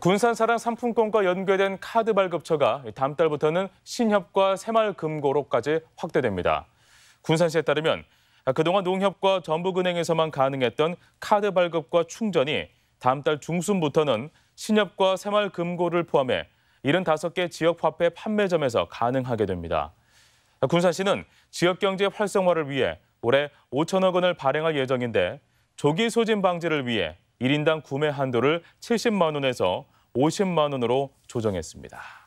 군산사랑 상품권과 연계된 카드 발급처가 다음 달부터는 신협과 새마을금고로까지 확대됩니다. 군산시에 따르면 그동안 농협과 전북은행에서만 가능했던 카드 발급과 충전이 다음 달 중순부터는 신협과 새마을금고를 포함해 75개 지역 화폐 판매점에서 가능하게 됩니다. 군산시는 지역경제 활성화를 위해 올해 5천억 원을 발행할 예정인데 조기 소진 방지를 위해 1인당 구매 한도를 70만 원에서 50만 원으로 조정했습니다.